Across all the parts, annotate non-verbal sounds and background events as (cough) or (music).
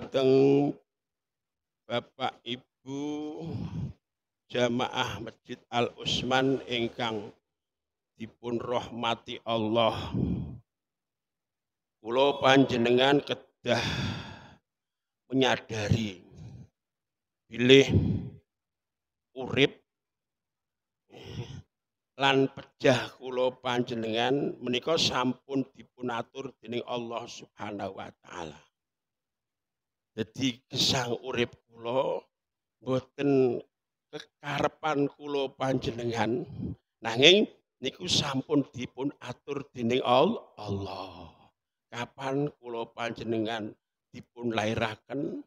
dumateng Bapak Ibu jamaah Masjid Al Usman ingkang dipun rahmati Allah. Kulo panjenengan kedah menyadari pilih urip lan pejah kulo panjenengan menikah sampun dipunatur dening Allah Subhanahu wa taala. Jadi gesang urip kulo, boten kekarepan kulo panjenengan nanging niku sampun dipun atur dening Allah. Kapan kulo panjenengan dipun lairaken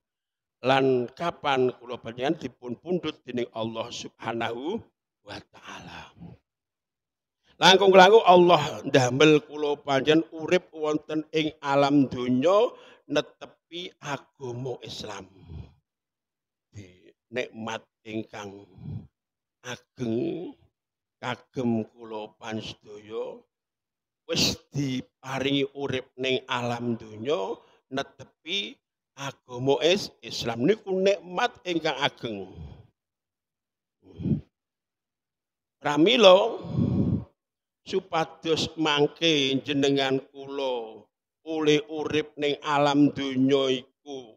lan kapan kulo panjenengan dipun pundut dening Allah Subhanahu wa taala. Langkung-langkung Allah ndamel kulo panjen urip wonten ing alam donya netep nyukupi agomo Islam. Di nikmat ingkang ageng kagem kula panstoyo wis diparingi urip ning alam donya netepi agomo Islam niku nikmat ingkang ageng. Pramila supados mangke jenengan kula oleh urip ning alam donya iku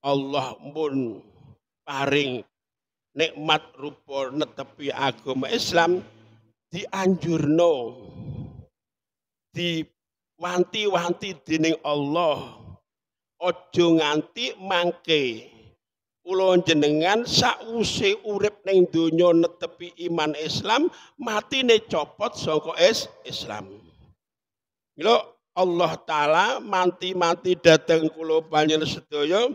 Allah mun paring nikmat rupa netepi agama Islam dianjurno diwanti-wanti dening Allah ojo nganti mangke kula jenengan sakwise urip ning donya netepi iman Islam matine copot saka Islam. Lho Allah taala manti-manti datang kulo panjenengan sedaya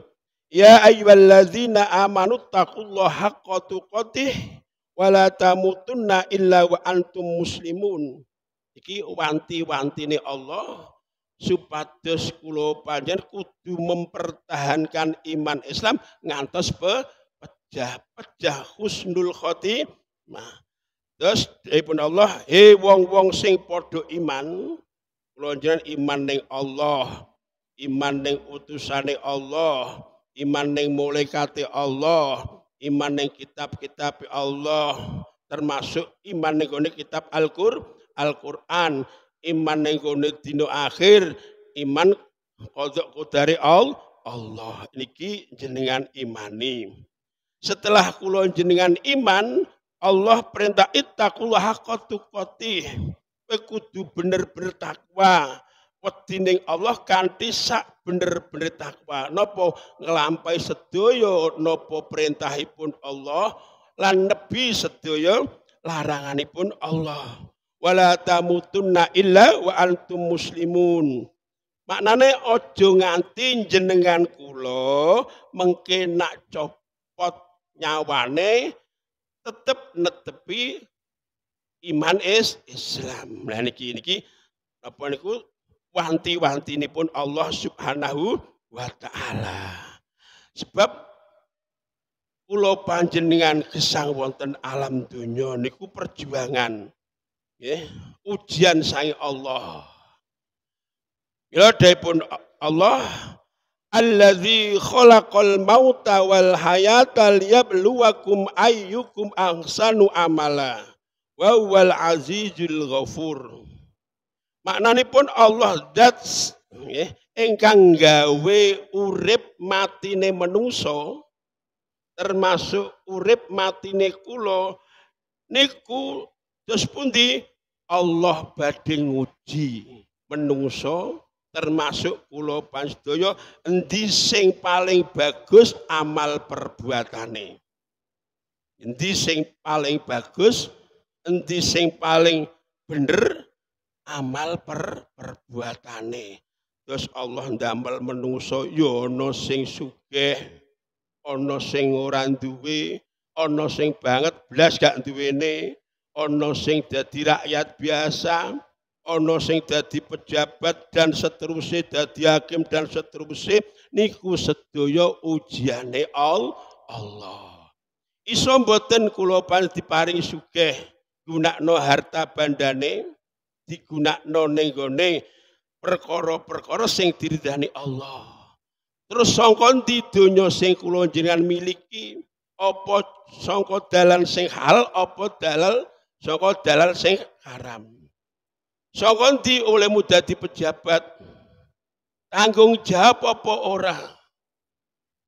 ya ayyuhallazina amanu taqullaha haqqa tuqatih wa la tamutunna illa wa antum muslimun iki wanti-wantine Allah supados kulo panjenengan kudu mempertahankan iman Islam ngantos pe pejah-pejah husnul khotimah. Terus dipun ya Allah, he wong-wong sing padha iman, kelonjuran iman ning Allah, iman ning utusane Allah, iman ning mulekati Allah, iman ning kitab-kitab Allah, termasuk iman ning kitab Al-Qur'an, Al-Qur'an, iman ning dino akhir, iman kodok kodari Allah, Allah. Niki jenengan imani. Setelah kulon jenengan iman, Allah perintah kulah haqqa tuqatih kudu bener-bener takwa wetining Allah kanthi sak bener-bener takwa napa nglampahi sedaya napa perintahipun Allah lan nebi sedaya laranganipun Allah wala tamutunna illa wa antum muslimun maknane aja nganti jenengan kula mengke nak copot nyawane tetep netepi iman is Islam. Nah niki niki apa niku wanti-wanti ini pun Allah Subhanahu wa taala. Sebab kula panjenengan gesang wonten alam donya niku perjuangan nggih ujian sang Allah. Bila pun Allah Alladzi khalaqal mauta wal hayata liyabluwakum ayyukum ahsanu amala. wa wal azizul ghafur maknanipun Allah zat nggih ingkang gawe urip matine manungsa termasuk urip matine kula niku dos pundi Allah badhe nguji manungsa termasuk kula pasdaya endi sing paling bagus amal perbuatane endi sing paling bagus endi sing paling bener amal per perbuatane terus Allah ndamel menungso ya ana sing sugih ana sing ora duwe ana sing banget blas gak duwene ana sing dadi rakyat biasa ana sing dadi pejabat dan seterusnya dadi hakim dan seterusnya niku sedaya ujiane Allah Allah iso mboten kula paring sugih gunakno harta bandane, digunakno nenggone perkara-perkara sing diridhani Allah. Terus sangka di donya sing kula jenengan miliki apa sangka dalan sing halal apa dalal sangka dalal sing haram. Sangka oleh muda di pejabat tanggung jawab apa ora?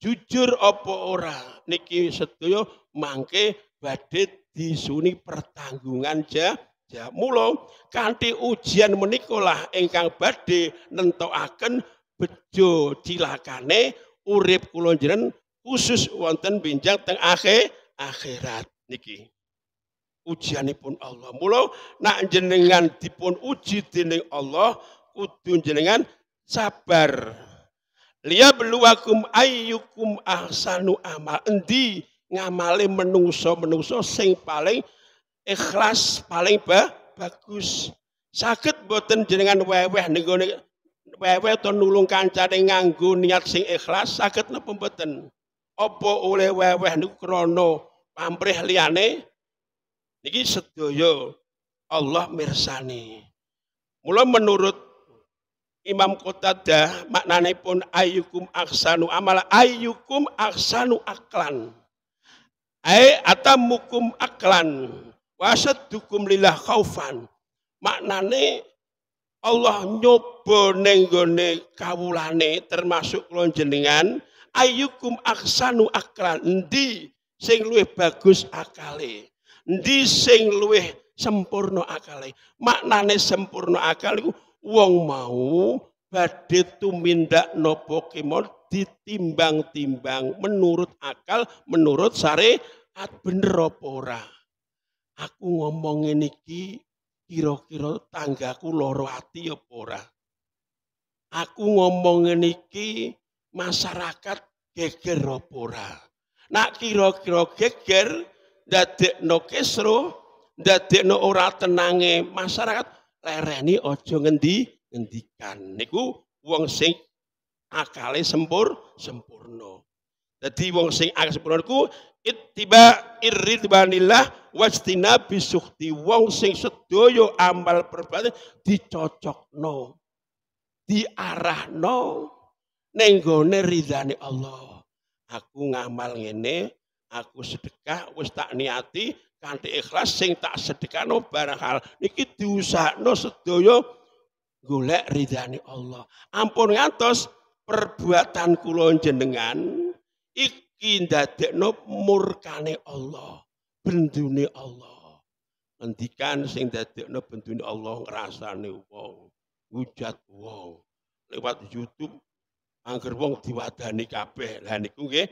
Jujur apa ora? Niki sedaya mangke badhe disuni pertanggungan ja ja mulo kanthi ujian menikolah ingkang badhe nentokaken bejo cilakane urip kula khusus wonten binjang teng akhir akhirat niki ujianipun Allah mula nak jenengan dipun uji dening Allah kudu jenengan sabar liya beluakum ayyukum ahsanu amal endi ngamale menungso-menungso sing paling ikhlas, paling ba bagus. Sakit boten jenengan weweh nego, weweh to nulung kancane nganggo niat sing ikhlas, sakit napa boten? Apa oleh weweh niku krono pamrih liane niki sedaya Allah mirsani. Mula menurut Imam dah maknane pun ayyukum aksanu amala ayyukum aksanu aklan. Ai atamukum aklan wasaddukum lillah khaufan. Maknane Allah nyoba nenggone kawulane termasuk kula jenengan aksanu aklan endi sing luwih bagus akale endi sing luwih sempurna akale maknane sempurna akal iku wong mau badhe tumindak napa kemot ditimbang-timbang menurut akal, menurut syariat bener apa Aku ngomong ki kiro kira tanggaku loro ati apa ora. Aku ngomong ki masyarakat geger apa Nak kiro kira geger no kesro, no ora tenange masyarakat lereni ojo ngendi ngendikan niku wong sing akale sempur sempurna. Dadi wong sing akal sempurna iku ittiba irridwanillah wajtina bisukti wong sing sedoyo amal perbuatan dicocokno. Diarahno ning gone ridane Allah. Aku ngamal ngene, aku sedekah wis tak niati kanthi ikhlas sing tak sedekahno barang hal niki diusahno sedoyo golek ridane Allah. Ampun ngantos perbuatan kulon jenengan iki ndadekno murkane Allah, bendune Allah. Ngendikan sing ndadekno bendune Allah ngrasane wong, hujat wong. Lewat YouTube angger wong diwadani kabeh. Lah niku nggih,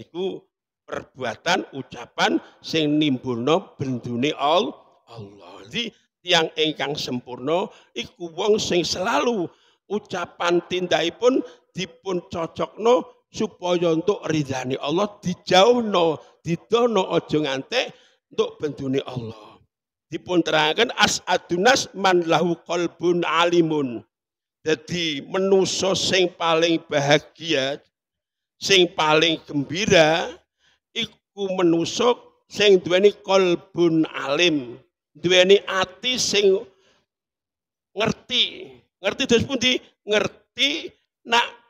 niku perbuatan ucapan sing nimbulno bendune Allah. Allah. Jadi tiang engkang sempurna iku wong sing selalu ucapan tindai pun dipun cocokno supaya untuk ridhani Allah dijauhno didono ojo ngante untuk bentuni Allah dipun terangkan asadunas man lahu kolbun alimun jadi menuso sing paling bahagia sing paling gembira iku menuso sing duweni kolbun alim duweni ati sing ngerti ngerti terus pun di ngerti nak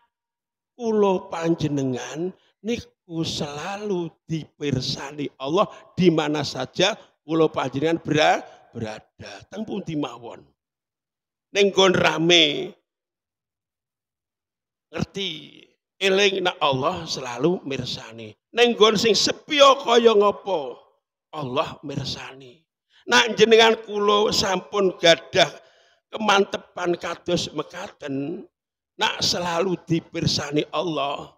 kula panjenengan niku selalu dipirsani Allah di mana saja kula panjenengan berada berada teng pundi mawon. Ning kon rame ngerti eling nak Allah selalu mirsani. Ning kon sing sepi kaya ngopo Allah mirsani. Nak jenengan kula sampun gadah kemantepan kados mekaten nak selalu dipirsani Allah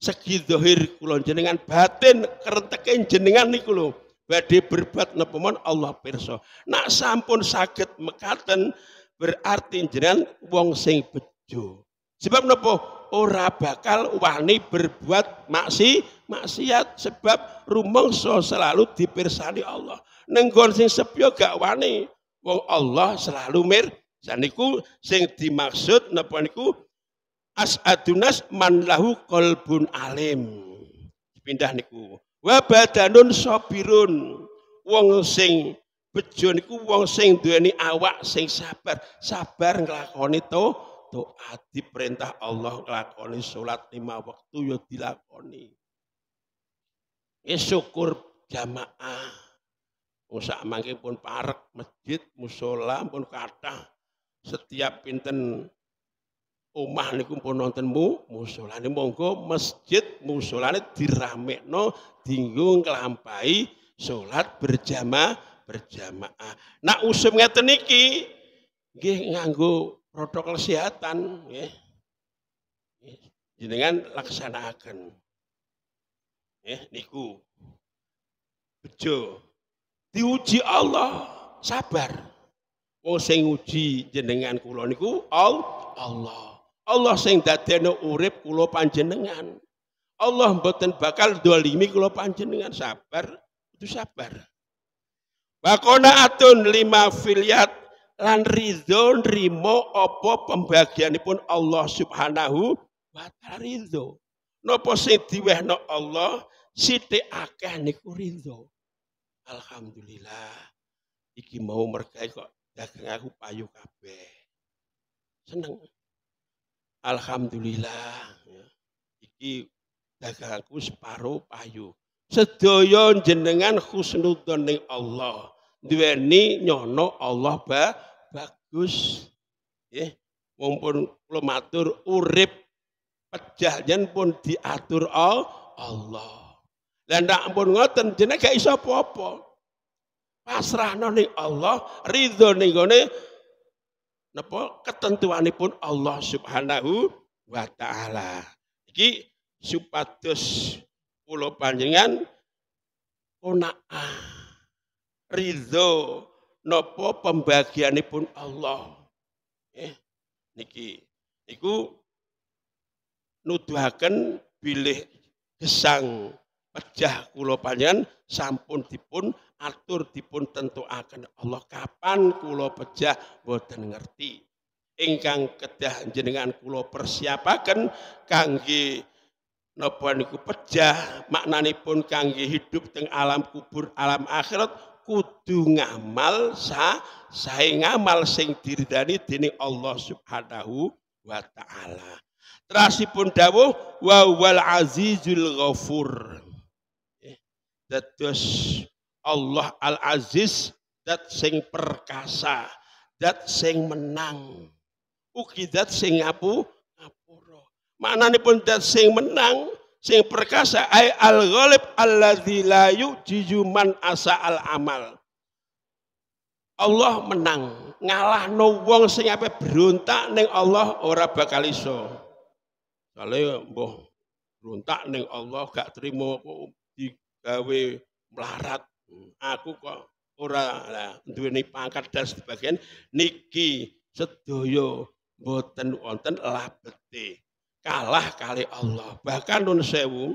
segi dohir kulon jenengan batin kerentekin jenengan niku lho badhe berbat napa Allah perso. nak sampun sakit mekaten berarti jenengan wong sing bejo sebab napa ora bakal wani berbuat maksi maksiat sebab rumongso selalu dipirsani Allah nenggon sing sepyo gak wani wong Allah selalu mir niku sing dimaksud napa niku as'adunas man lahu kolbun alim. Pindah niku. Wa badanun sobirun. Wong sing bejo niku wong sing duweni awak sing sabar, sabar nglakoni to doa perintah Allah nglakoni salat lima waktu yo dilakoni. Ya syukur jamaah. usah mangke pun parek masjid, musola pun kathah. Setiap pinten omah niku pun wonten mu musolane monggo masjid musolane diramekno dinggo nglampahi sholat berjamaah berjamaah. Nah usum ngeten niki nggih nganggo protokol kesehatan nggih. Jenengan laksanakan. Nggih niku. Bejo diuji Allah sabar. Wong sing uji jenengan kula niku Allah. Allah sing dadene urip kula panjenengan. Allah mboten bakal dolimi kula panjenengan sabar, itu sabar. Bakona atun lima filiat lan ridho nrimo apa pembagianipun Allah Subhanahu wa taala ridho. Napa sing diwehno Allah siti akeh niku ridho. Alhamdulillah. Iki mau merkai kok dagang aku payu kabeh. Seneng. Alhamdulillah. Ya. Iki daganganku separuh payu. Sedaya jenengan khusnudon Allah. dweni nyono Allah ba bagus. ya, Mumpun kula matur urip pecah pun diatur all Allah. Dan tak pun ngoten jenengan gak iso apa-apa. Allah, ridho nih napa pun Allah Subhanahu wa taala. Iki supados kula panjenengan konaa ridho napa pembagianipun Allah. Eh, niki iku nuduhaken bilih gesang pejah kula panjenengan sampun dipun atur dipun akan Allah kapan kulo pejah boten ngerti ingkang kedah jenengan kula persiapaken kangge napa niku maknani pun kangge hidup teng alam kubur alam akhirat kudu ngamal sa sae ngamal sing diridani dening Allah Subhanahu wa taala Terasipun dawuh wa wal azizul ghafur. Eh, dados Allah Al-Aziz dat sing perkasa, dat sing menang. Ugi dat sing apuro mana nih pun dat sing menang, sing perkasa ay al-ghalib alladzi la yu'jiju man asa al-amal. Allah menang, no wong sing apa beruntak neng Allah ora bakal iso. Kale mbuh beruntak neng Allah gak trimo digawe melarat Hmm, aku kok ora duweni pangkat dan sebagian niki sedoyo boten wonten labete kalah kali Allah bahkan nun sewu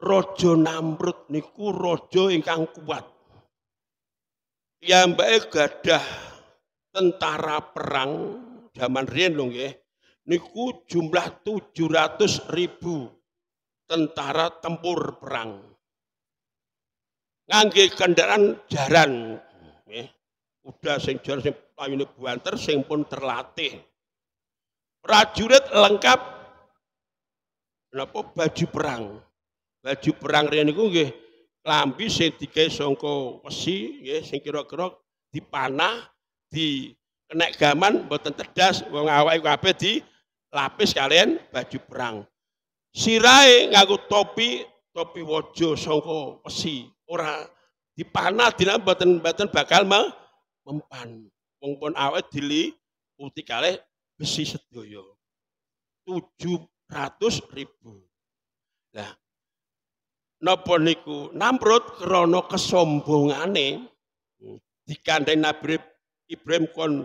Rojo Namrud niku rojo ingkang kuat. ya mbak gadah tentara perang zaman riyen lho nggih. Niku jumlah 700 ribu tentara tempur perang ngangge kendaraan jaran. Nggih. Udah sing jaran sing payune buanter sing pun terlatih. Prajurit lengkap napa baju perang. Baju perang riyen niku nggih lambi sing songko sangka wesi nggih sing kira-kira dipanah di kenek gaman mboten cerdas wong awake kabeh di lapis kalian baju perang. sirai ngaku topi, topi wajo songko pesi orang dipanah dina mboten-mboten bakal mempan. Wong awet dili uti kalih besi tujuh 700 ribu. Lah nopo niku Namrud krono kesombongane hmm, dikandai Nabi Ibrahim kon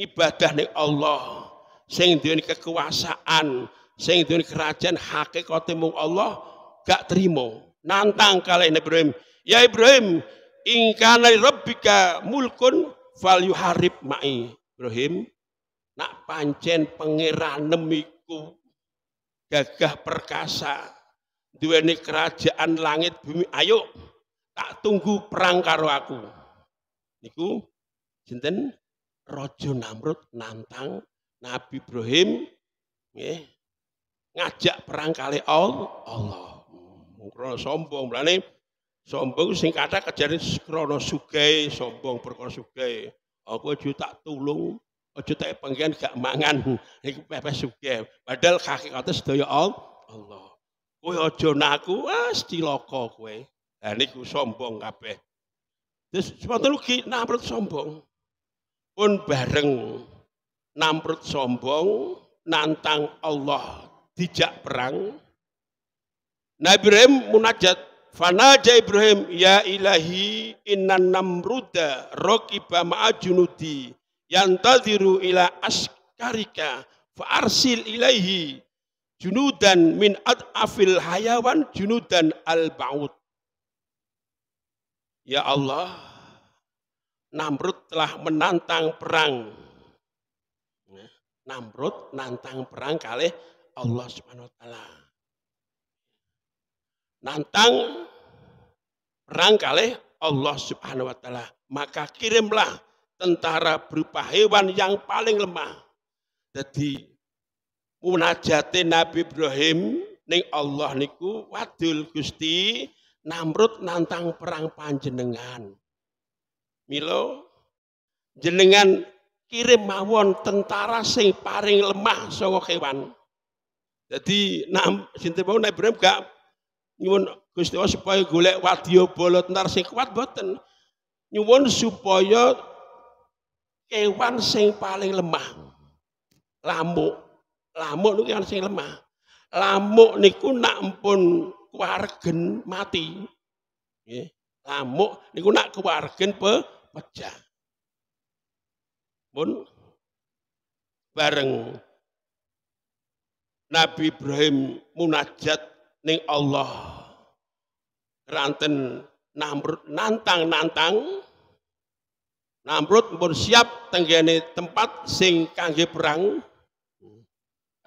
ibadah nih Allah sing duweni kekuasaan sing duweni kerajaan hakikate mung Allah gak terima nantang ini Ibrahim. Ya Ibrahim, ingkana rabbika mulkun fal yuharib ma'i. Ibrahim, nak pancen pangeranem iku gagah perkasa duweni kerajaan langit bumi ayo tak tunggu perang karo aku niku jinten rojo Namrud nantang Nabi Ibrahim ngajak perang kali Allah krono sombong. sombong sing kata kejarin krono sombong perkara sugai, Aku juta tak tulung, aku tak pengen gak mangan. (laughs) Iku pepes sugai. Padahal kaki kata sedaya Allah. Kowe aja naku, wis cilaka kowe. Lah niku sombong kabeh. Terus semono ugi namrut sombong. Pun bareng namrut sombong nantang Allah dijak perang Nabi Ibrahim munajat. Fanaja Ibrahim, ya ilahi inna namruda rokiba ma'ajunudi yantadiru ila askarika fa'arsil ilahi junudan min ad'afil hayawan junudan al-ba'ud. Ya Allah, Namrud telah menantang perang. Ya, Namrud nantang perang kali Allah Subhanahu wa taala nantang rangkale Allah Subhanahu wa taala. Maka kirimlah tentara berupa hewan yang paling lemah. Jadi munajati Nabi Ibrahim ning Allah niku wadul Gusti Namrud nantang perang panjenengan. Milo jenengan kirim mawon tentara sing paling lemah saka hewan. Jadi nam sinten Nabi Ibrahim gak nyuwun Gusti Allah supaya golek wadya bolot tentar sing kuat boten. Nyuwun supaya kewan sing paling lemah. Lamuk. Lamuk niku kewan sing lemah. Lamuk niku nak empun kuargen mati. Nggih. Lamuk niku nak kuargen pe pecah. Pun bareng Nabi Ibrahim munajat ning Allah ranten Namrud nantang-nantang Namrud pun siap tenggene tempat sing kangge perang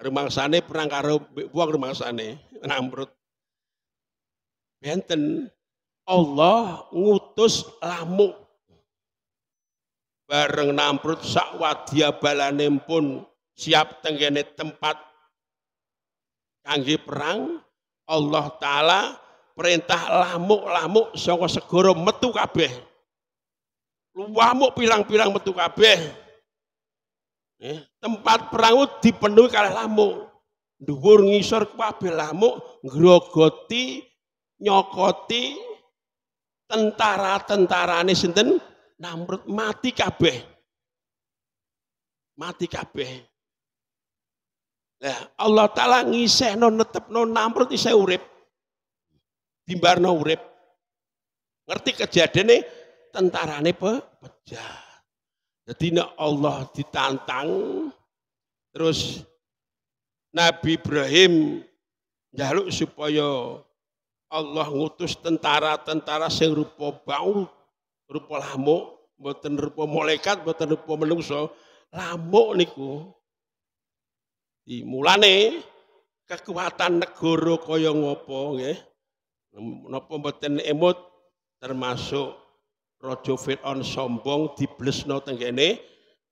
rumah rumangsane perang karo rumah rumangsane Namrud benten Allah ngutus lamuk bareng Namrud sak wadia balane pun siap tenggene tempat kangge perang Allah taala perintah lamuk-lamuk saka segara metu kabeh. Luwamuk pilang-pilang metu kabeh. Eh, tempat perang dipenuhi oleh lamuk. Dhuwur ngisor kabeh lamuk ngerogoti, nyokoti tentara tentara ini sinten Namrud mati kabeh. Mati kabeh. Nah, Allah Ta'ala non netepno Namrud saya urip. no urip. Ngerti kejadian tentara tentarane pe pejah. Jadi Allah ditantang terus Nabi Ibrahim jaluk supaya Allah ngutus tentara-tentara sing rupa bau, rupa lamuk, mboten rupa malaikat, mboten rupa menungso, lamuk niku I mulane kekuatan negara kaya ngopo nggih. Napa mboten emut termasuk Raja Firaun sombong diblesno tenggene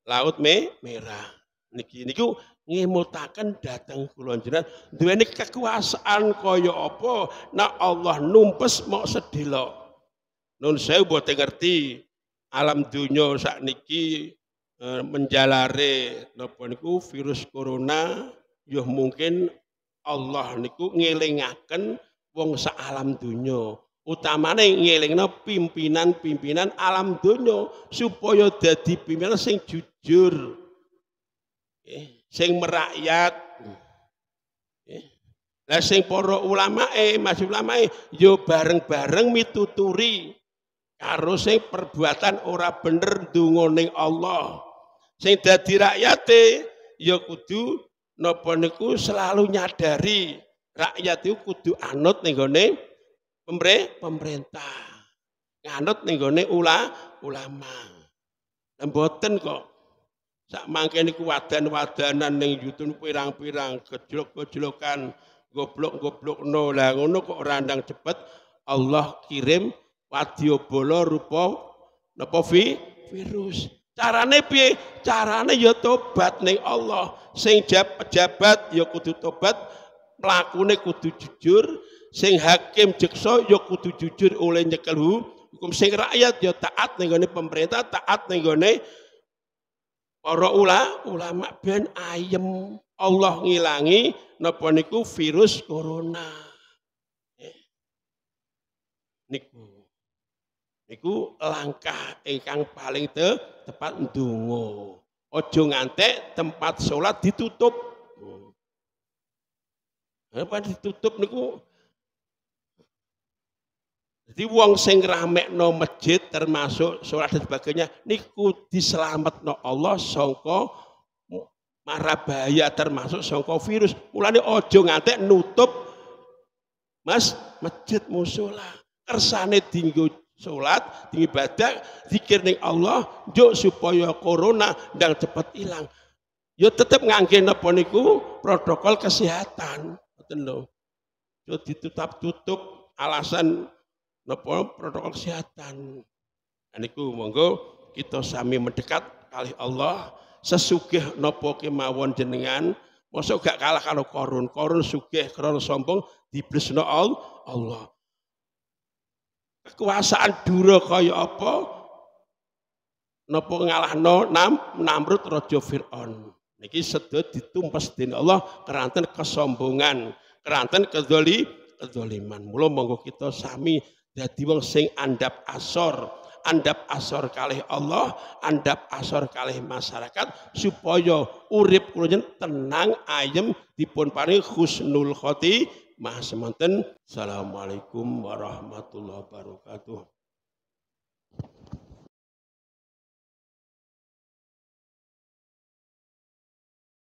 laut me merah. Niki niku ngemutaken dhateng kula jenengan duweni kekuasaan kaya apa nek Allah numpes mok sedelo. Nun saya buat ngerti alam dunya niki. Eh, menjalare napa niku virus corona yo mungkin Allah niku ngelingaken wong sak alam dunya utamane ngelingna pimpinan-pimpinan alam dunya supaya dadi pimpinan sing jujur eh, sing merakyat eh, lah sing para ulama eh masih ulama eh yo bareng-bareng mituturi karo sing perbuatan ora bener dungoning Allah Sing dadi rakyate ya kudu napa niku selalu nyadari rakyat itu kudu anut nengone pemerintah. Anut nengone ula, ulama. Mboten kok sak mangke niku wadan-wadanan ning yutun pirang-pirang gejlok-gejlokan goblok goblok lah ngono kok randang cepet Allah kirim wadiobolo rupa napa virus Carane piye? Carane ya tobat ning Allah. Sing jabat ya kudu tobat, mlakune kudu jujur, sing hakim jeksa ya kudu jujur oleh nyekel hukum sing rakyat ya taat ning pemerintah, taat ning para ula, ulama ben ayem Allah ngilangi napa niku virus corona. Eh. Niku Iku langkah ingkang paling te, tepat dungo. ojo ngantek tempat sholat ditutup. Oh. Apa ditutup niku jadi wong sing no masjid termasuk sholat dan sebagainya niku diselamat no Allah songko marabaya termasuk songko virus. Mulane ojo ngantek nutup Mas masjid musola. Kersane dinggo Sholat, ibadah, zikir ning Allah, jo supaya corona dan cepat hilang. Yo tetap ngangge napa niku protokol kesehatan, ngoten lho. Yo ditutup tutup alasan napa protokol kesehatan. Nah, niku monggo kita sami mendekat kali Allah sesugih napa kemawon jenengan Masa gak kalah kalau korun. Korun sugih, korun sombong, diblesno Allah kekuasaan durakaya apa napa ngalahno nam Namrud raja Firaun niki sedaya ditumpes dening Allah keranten kesombongan keranten kedoli kedoliman. mula monggo kita sami dadi wong sing andap asor andap asor kalih Allah, andap asor kalih masyarakat supaya urip kula tenang ayem dipun paring husnul khoti Ma'asemanten. Assalamualaikum warahmatullahi wabarakatuh.